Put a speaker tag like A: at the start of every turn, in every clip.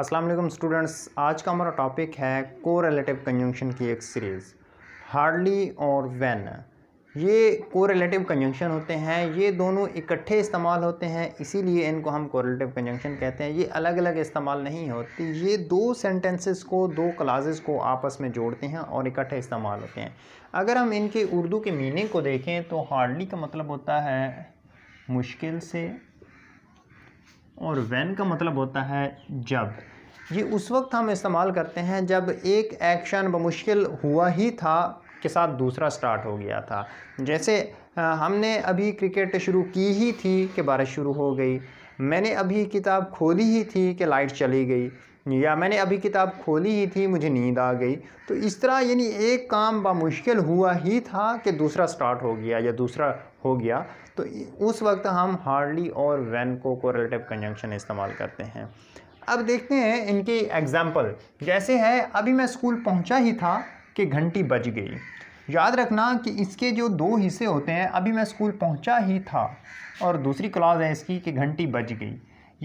A: अस्सलाम वालेकुम स्टूडेंट्स आज का हमारा टॉपिक है को रिलेटिव कंजंक्शन की एक सीरीज़ हार्डली और वैन ये को रिलेटिव कंजंक्शन होते हैं ये दोनों इकट्ठे इस्तेमाल होते हैं इसीलिए इनको हम को रिलेटिव कंजंक्शन कहते हैं ये अलग अलग इस्तेमाल नहीं होते ये दो सेंटेंसेस को दो क्लाजेस को आपस में जोड़ते हैं और इकट्ठे इस्तेमाल होते हैं अगर हम इनके उर्दू के मीनिंग को देखें तो हार्डली का मतलब होता है मुश्किल से और वैन का मतलब होता है जब ये उस वक्त हम इस्तेमाल करते हैं जब एक एक्शन बमुश्किल हुआ ही था के साथ दूसरा स्टार्ट हो गया था जैसे हमने अभी क्रिकेट शुरू की ही थी कि बारिश शुरू हो गई मैंने अभी किताब खोली ही थी कि लाइट चली गई या मैंने अभी किताब खोली ही थी मुझे नींद आ गई तो इस तरह यानी एक काम बामुश्किल हुआ ही था कि दूसरा स्टार्ट हो गया या दूसरा हो गया तो उस वक्त हम हार्डली और वैन को रिलेटिव कंजंक्शन इस्तेमाल करते हैं अब देखते हैं इनके एग्ज़ाम्पल जैसे है अभी मैं स्कूल पहुंचा ही था कि घंटी बज गई याद रखना कि इसके जो दो हिस्से होते हैं अभी मैं स्कूल पहुँचा ही था और दूसरी क्लास है इसकी कि घंटी बज गई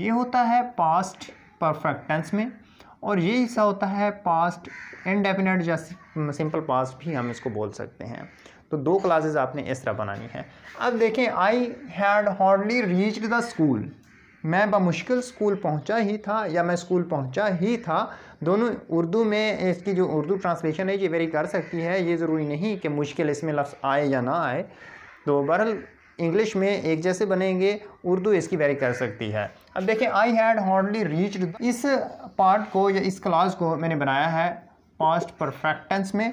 A: ये होता है पास्ट परफेक्ट टेंस में और ये हिस्सा होता है पास्ट इनडेफिनेट या सिंपल पास्ट भी हम इसको बोल सकते हैं तो दो क्लासेस आपने इस तरह बनानी है अब देखें I had hardly reached the school मैं बमुश्किल स्कूल पहुंचा ही था या मैं स्कूल पहुंचा ही था दोनों उर्दू में इसकी जो उर्दू ट्रांसलेशन है ये वेरी कर सकती है ये ज़रूरी नहीं कि मुश्किल इसमें लफ्ज़ आए या ना आए तो बहरहाल इंग्लिश में एक जैसे बनेंगे उर्दू इसकी वेरी कर सकती है अब देखें आई हैड हॉर्डली रीच्ड इस पार्ट को या इस क्लास को मैंने बनाया है पास्ट परफेक्टेंस में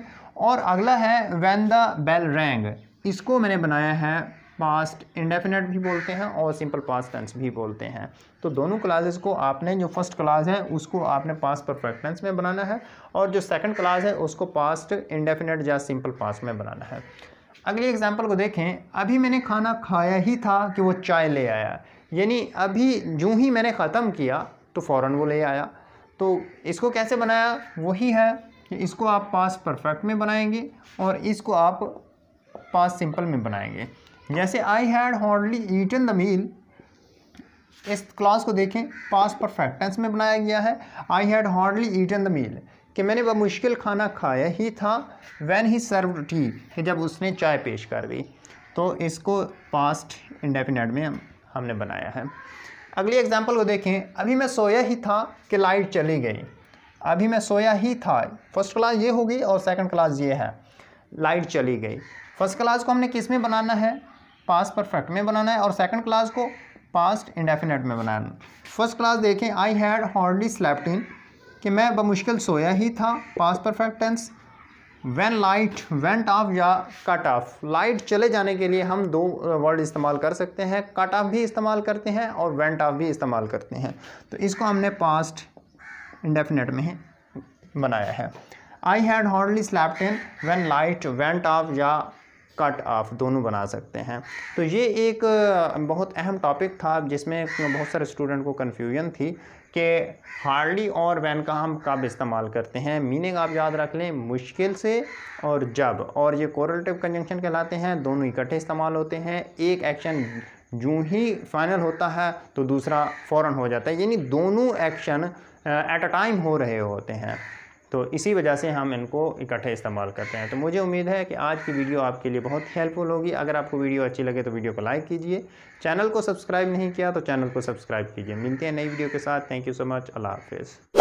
A: और अगला है वैन द बेल रैंग इसको मैंने बनाया है पास्ट इंडेफिनेट भी बोलते हैं और सिंपल पास्ट टेंस भी बोलते हैं तो दोनों क्लासेस को आपने जो फर्स्ट क्लास है उसको आपने पास्ट परफेक्ट टेंस में बनाना है और जो सेकंड क्लास है उसको पास्ट इंडेफिनेट या सिंपल पास्ट में बनाना है अगली एग्ज़ाम्पल को देखें अभी मैंने खाना खाया ही था कि वो चाय ले आया यानी अभी जूँ ही मैंने ख़त्म किया तो फ़ौर वो ले आया तो इसको कैसे बनाया वही है कि इसको आप पास परफेक्ट में बनाएंगे और इसको आप पास सिंपल में बनाएंगे जैसे आई हैड हॉर्डली इन द मील इस क्लास को देखें पास परफेक्ट टेंस में बनाया गया है I had hardly eaten the meal कि मैंने वह मुश्किल खाना खाया ही था वैन ही सर्व टी कि जब उसने चाय पेश कर दी तो इसको पास्ट इंडेफिनेट में हम, हमने बनाया है अगली एग्जाम्पल को देखें अभी मैं सोया ही था कि लाइट चली गई अभी मैं सोया ही था फर्स्ट क्लास ये होगी और सेकंड क्लास ये है लाइट चली गई फर्स्ट क्लास को हमने किस में बनाना है पास्ट परफेक्ट में बनाना है और सेकंड क्लास को पास्ट इंडेफिनेट में बनाना फर्स्ट क्लास देखें आई हैड हॉर्डली स्लेप्ट इन कि मैं बमुश्किल सोया ही था past perfect tense when light went off या कट ऑफ लाइट चले जाने के लिए हम दो वर्ड uh, इस्तेमाल कर सकते हैं कट ऑफ भी इस्तेमाल करते हैं और वेंट ऑफ भी इस्तेमाल करते हैं तो इसको हमने पास्ट इंडेफिनेट में बनाया है I had hardly slept in when light went off या कट ऑफ दोनों बना सकते हैं तो ये एक बहुत अहम टॉपिक था जिसमें बहुत सारे स्टूडेंट को कन्फ्यूजन थी कि हार्डली और वैन का हम कब इस्तेमाल करते हैं मीनिंग आप याद रख लें मुश्किल से और जब और ये कोरलेटिव कंजंक्शन कहलाते हैं दोनों इकट्ठे इस्तेमाल होते हैं एक एक्शन जूँ ही फाइनल होता है तो दूसरा फ़ौर हो जाता है यानी दोनों एक्शन एट अ टाइम हो रहे होते हैं तो इसी वजह से हम इनको इकट्ठे इस्तेमाल करते हैं तो मुझे उम्मीद है कि आज की वीडियो आपके लिए बहुत हेल्पफुल होगी अगर आपको वीडियो अच्छी लगे तो वीडियो को लाइक कीजिए चैनल को सब्सक्राइब नहीं किया तो चैनल को सब्सक्राइब कीजिए मिलते हैं नई वीडियो के साथ थैंक यू सो मच अल्लाह हाफिज़